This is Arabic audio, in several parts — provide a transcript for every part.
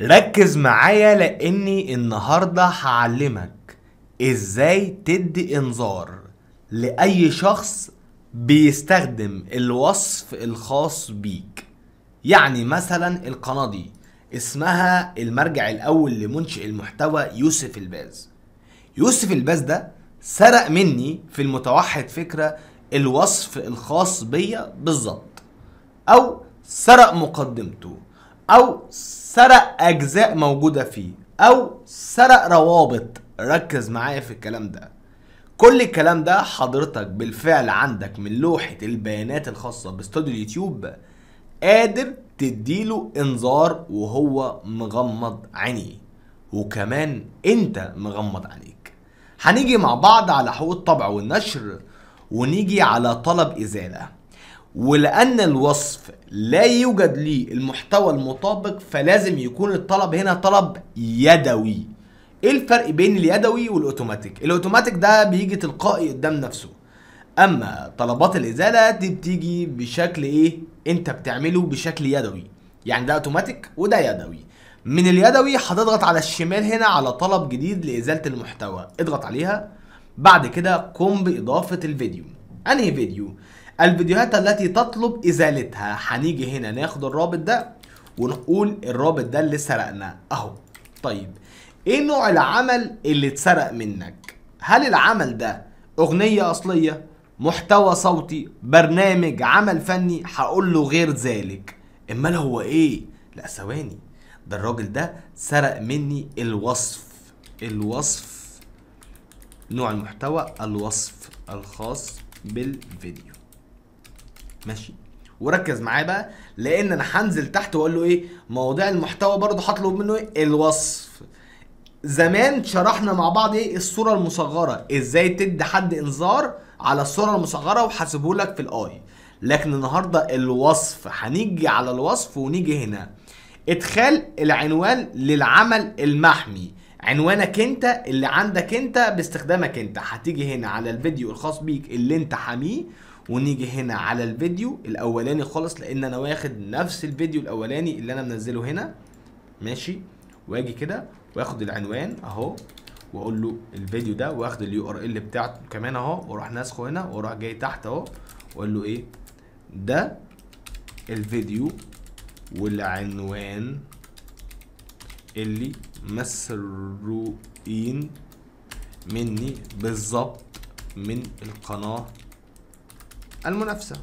ركز معايا لاني النهارده هعلمك ازاي تدي انذار لاي شخص بيستخدم الوصف الخاص بيك يعني مثلا القناه دي اسمها المرجع الاول لمنشئ المحتوى يوسف الباز يوسف الباز ده سرق مني في المتوحد فكره الوصف الخاص بيا بالظبط او سرق مقدمته أو سرق أجزاء موجودة فيه أو سرق روابط ركز معايا في الكلام ده كل الكلام ده حضرتك بالفعل عندك من لوحة البيانات الخاصة باستوديو اليوتيوب قادر تديله انذار وهو مغمض عينيه وكمان انت مغمض عينيك هنيجي مع بعض على حقوق الطبع والنشر ونيجي على طلب ازاله ولأن الوصف لا يوجد ليه المحتوى المطابق فلازم يكون الطلب هنا طلب يدوي ايه الفرق بين اليدوي والاوتوماتيك الاوتوماتيك ده بيجي تلقائي قدام نفسه اما طلبات الازاله دي بتيجي بشكل ايه انت بتعمله بشكل يدوي يعني ده اوتوماتيك وده يدوي من اليدوي هتضغط على الشمال هنا على طلب جديد لازاله المحتوى اضغط عليها بعد كده قم باضافه الفيديو انهي فيديو الفيديوهات التي تطلب ازالتها هنيجي هنا ناخد الرابط ده ونقول الرابط ده اللي سرقناه اهو طيب ايه نوع العمل اللي اتسرق منك هل العمل ده اغنيه اصليه محتوى صوتي برنامج عمل فني هقول له غير ذلك امال هو ايه لا ثواني ده الراجل ده سرق مني الوصف الوصف نوع المحتوى الوصف الخاص بالفيديو ماشي وركز معايا بقى لان انا هنزل تحت واقول له ايه مواضيع المحتوى برضه هطلب منه ايه الوصف زمان شرحنا مع بعض ايه الصوره المصغره ازاي تدي حد انذار على الصوره المصغره وحاسبه لك في الاي لكن النهارده الوصف هنيجي على الوصف ونيجي هنا ادخال العنوان للعمل المحمي عنوانك انت اللي عندك انت باستخدامك انت هتيجي هنا على الفيديو الخاص بيك اللي انت حاميه ونيجي هنا على الفيديو الاولاني خالص لان انا واخد نفس الفيديو الاولاني اللي انا منزله هنا ماشي واجي كده واخد العنوان اهو واقول له الفيديو ده واخد اليو ار ال بتاعته كمان اهو واروح ناسخه هنا واروح جاي تحت اهو واقول له ايه ده الفيديو والعنوان اللي مسروقين مني بالظبط من القناه المنافسه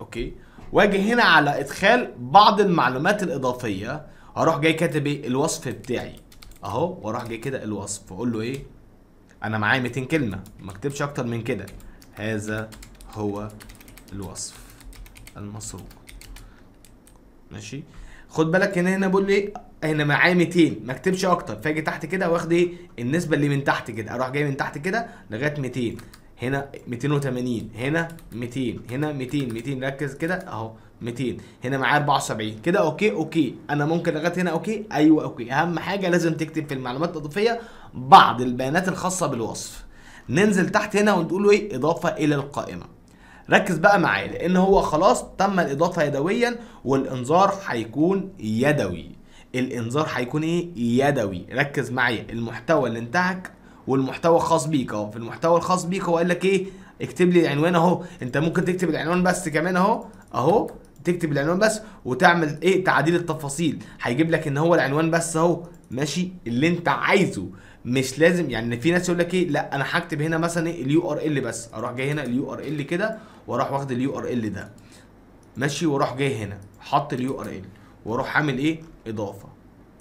اوكي واجي هنا على ادخال بعض المعلومات الاضافيه هروح جاي كاتب ايه الوصف بتاعي اهو واروح جاي كده الوصف واقول له ايه انا معايا 200 كلمه ما اكتبش اكتر من كده هذا هو الوصف المسروق ماشي خد بالك هنا هنا بقول لي هنا معايا 200 ما اكتبش اكتر فاجي تحت كده واخد ايه النسبه اللي من تحت كده اروح جاي من تحت كده لغايه 200 هنا 280 هنا 200 هنا 200 200 ركز كده اهو 200 هنا معايا 74 كده اوكي اوكي انا ممكن لغايه هنا اوكي ايوه اوكي اهم حاجه لازم تكتب في المعلومات الاضافيه بعض البيانات الخاصه بالوصف ننزل تحت هنا ونقول له ايه اضافه الى القائمه ركز بقى معايا لان هو خلاص تم الاضافه يدويا والانذار هيكون يدوي الانذار هيكون ايه يدوي ركز معايا المحتوى اللي انتهك والمحتوى الخاص بيك اهو في المحتوى الخاص بيك هو قال لك ايه اكتب لي العنوان اهو انت ممكن تكتب العنوان بس كمان اهو اهو تكتب العنوان بس وتعمل ايه تعديل التفاصيل هيجيب لك ان هو العنوان بس اهو ماشي اللي انت عايزه مش لازم يعني في ناس يقول لك ايه لا انا هكتب هنا مثلا ايه اليو ار ال بس اروح جاي هنا اليو ار ال كده واروح واخد اليو ار ال ده ماشي واروح جاي هنا حط اليو ار ال واروح عامل ايه اضافه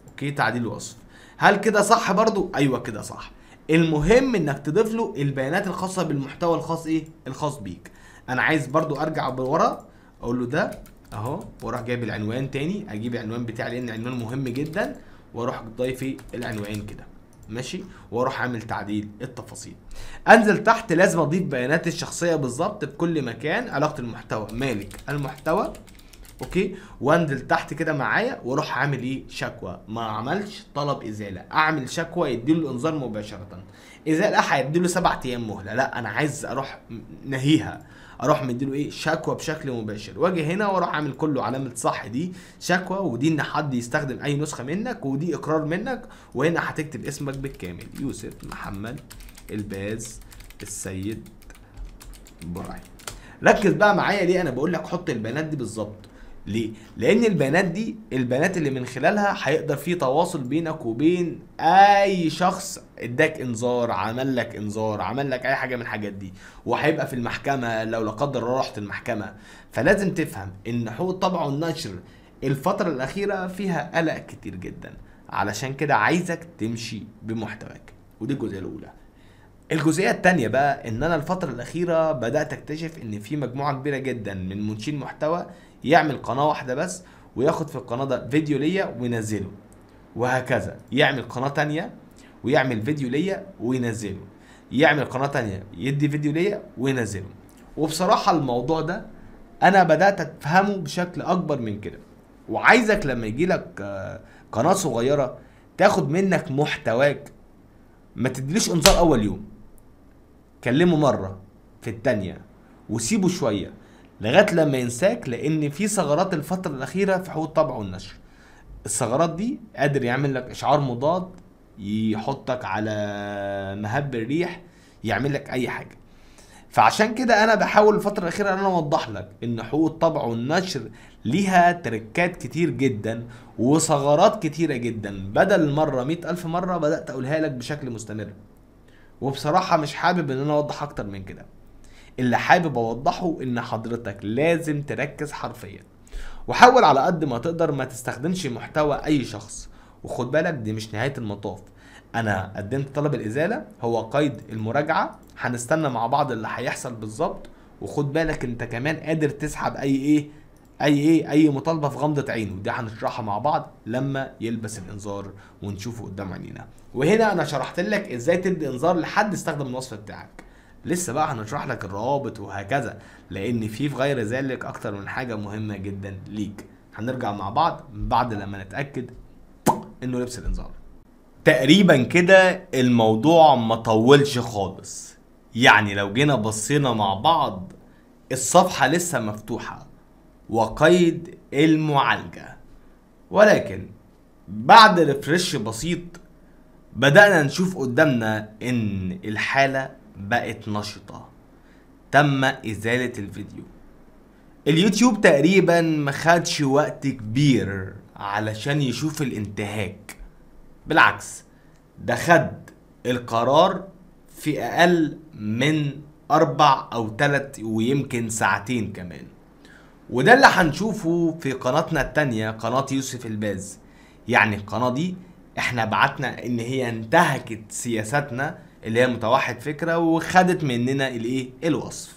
اوكي تعديل وصف هل كده صح برضو ايوه كده صح المهم انك تضيف له البيانات الخاصه بالمحتوى الخاص ايه الخاص بيك انا عايز برضو ارجع بورا اقول له ده اهو واروح جايب العنوان تاني اجيب العنوان بتاعي لان العنوان مهم جدا واروح ضايف إيه؟ العنوان كده ماشي واروح اعمل تعديل التفاصيل انزل تحت لازم اضيف بيانات الشخصيه بالظبط في كل مكان علاقه المحتوى مالك المحتوى اوكي وانزل تحت كده معايا واروح عامل ايه شكوى ما عملش طلب ازاله اعمل شكوى يديله الانذار مباشره ازاله هيديله سبع ايام مهله لا انا عايز اروح نهيها اروح مديله ايه شكوى بشكل مباشر واجي هنا واروح عامل كله علامه صح دي شكوى ودي ان حد يستخدم اي نسخه منك ودي اقرار منك وهنا هتكتب اسمك بالكامل يوسف محمد الباز السيد براي ركز بقى معايا ليه انا بقول لك حط البيانات دي بالظبط ليه؟ لأن البيانات دي البيانات اللي من خلالها هيقدر في تواصل بينك وبين أي شخص اداك انذار عمل لك انذار عمل لك أي حاجة من الحاجات دي وهيبقى في المحكمة لو لا قدر الله رحت المحكمة فلازم تفهم إن حقوق الطبع والنشر الفترة الأخيرة فيها قلق كتير جدا علشان كده عايزك تمشي بمحتواك ودي الجزئية الأولى الجزئيه الثانيه بقى ان انا الفتره الاخيره بدات اكتشف ان في مجموعه كبيره جدا من منشئين محتوى يعمل قناه واحده بس وياخد في القناه ده فيديو ليا وينزله وهكذا يعمل قناه تانية ويعمل فيديو ليا وينزله يعمل قناه تانية يدي فيديو ليا وينزله وبصراحه الموضوع ده انا بدات افهمه بشكل اكبر من كده وعايزك لما يجي لك آه، قناه صغيره تاخد منك محتواك ما تديليش انذار اول يوم كلمه مره في التانية وسيبه شويه لغايه لما ينساك لان في ثغرات الفتره الاخيره في حقوق الطبع والنشر الثغرات دي قادر يعمل لك اشعار مضاد يحطك على مهب الريح يعمل لك اي حاجه فعشان كده انا بحاول الفتره الاخيره ان انا اوضح لك ان حقوق الطبع والنشر ليها تركات كتير جدا وثغرات كتيره جدا بدل مره مئة الف مره بدات اقولها لك بشكل مستمر وبصراحه مش حابب ان انا اوضح اكتر من كده اللي حابب اوضحه ان حضرتك لازم تركز حرفيا وحاول على قد ما تقدر ما تستخدمش محتوى اي شخص وخد بالك دي مش نهايه المطاف انا قدمت طلب الازاله هو قيد المراجعه هنستنى مع بعض اللي هيحصل بالظبط وخد بالك انت كمان قادر تسحب اي ايه اي ايه اي مطالبه في غمضه عينه دي هنشرحها مع بعض لما يلبس الانذار ونشوفه قدام عينينا وهنا انا شرحت لك ازاي تدي انذار لحد استخدم الوصف بتاعك لسه بقى هنشرح لك الروابط وهكذا لان في في غير ذلك اكتر من حاجه مهمه جدا ليك هنرجع مع بعض بعد لما نتاكد انه لبس الانذار تقريبا كده الموضوع ما طولش خالص يعني لو جينا بصينا مع بعض الصفحه لسه مفتوحه وقيد المعالجة ولكن بعد ريفرش بسيط بدأنا نشوف قدامنا إن الحالة بقت نشطة تم إزالة الفيديو اليوتيوب تقريبا مخدش وقت كبير علشان يشوف الانتهاك بالعكس ده خد القرار في أقل من أربع أو ثلاث ويمكن ساعتين كمان وده اللي هنشوفه في قناتنا التانية قناة يوسف الباز يعني القناة دي احنا بعتنا ان هي انتهكت سياساتنا اللي هي متوحد فكرة وخدت مننا الايه الوصف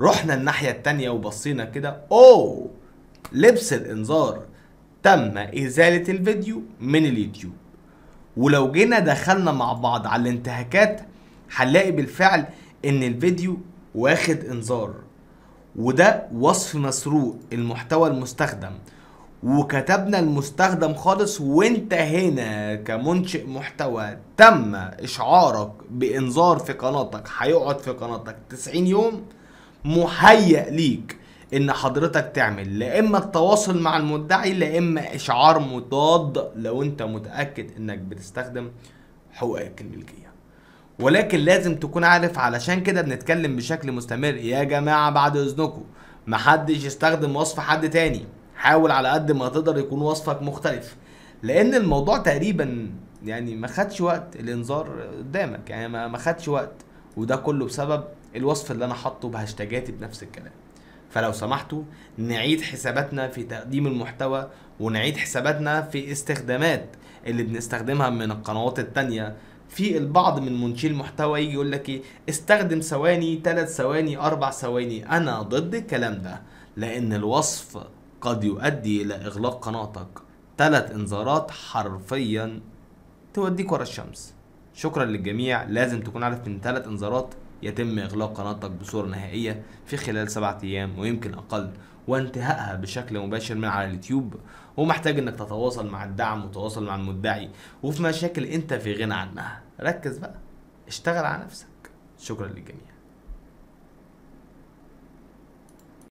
رحنا الناحية التانية وبصينا كده اوه لبس الانذار تم ازالة الفيديو من اليوتيوب ولو جينا دخلنا مع بعض على الانتهاكات هنلاقي بالفعل ان الفيديو واخد انذار وده وصف مسروق المحتوى المستخدم وكتبنا المستخدم خالص وانت هنا كمنشئ محتوى تم اشعارك بانذار في قناتك هيقعد في قناتك 90 يوم مهيأ ليك ان حضرتك تعمل لا اما التواصل مع المدعي لا اما اشعار مضاد لو انت متاكد انك بتستخدم حقوقك الملكيه ولكن لازم تكون عارف علشان كده بنتكلم بشكل مستمر يا جماعه بعد اذنكم محدش يستخدم وصف حد تاني حاول على قد ما تقدر يكون وصفك مختلف لان الموضوع تقريبا يعني ما خدش وقت الانذار قدامك يعني ما خدش وقت وده كله بسبب الوصف اللي انا حاطه بهاشتاجاتي بنفس الكلام فلو سمحتوا نعيد حساباتنا في تقديم المحتوى ونعيد حساباتنا في استخدامات اللي بنستخدمها من القنوات التانية في البعض من منشي المحتوى يجي يقول لك ايه استخدم ثواني 3 ثواني 4 ثواني انا ضد الكلام ده لان الوصف قد يؤدي الى اغلاق قناتك ثلاث انذارات حرفيا توديك ورا الشمس شكرا للجميع لازم تكون عارف ان ثلاث انذارات يتم إغلاق قناتك بصورة نهائية في خلال سبعة أيام ويمكن أقل وانتهائها بشكل مباشر من على اليوتيوب ومحتاج انك تتواصل مع الدعم وتواصل مع المدعي وفي مشاكل انت في غنى عنها ركز بقى اشتغل على نفسك شكرا للجميع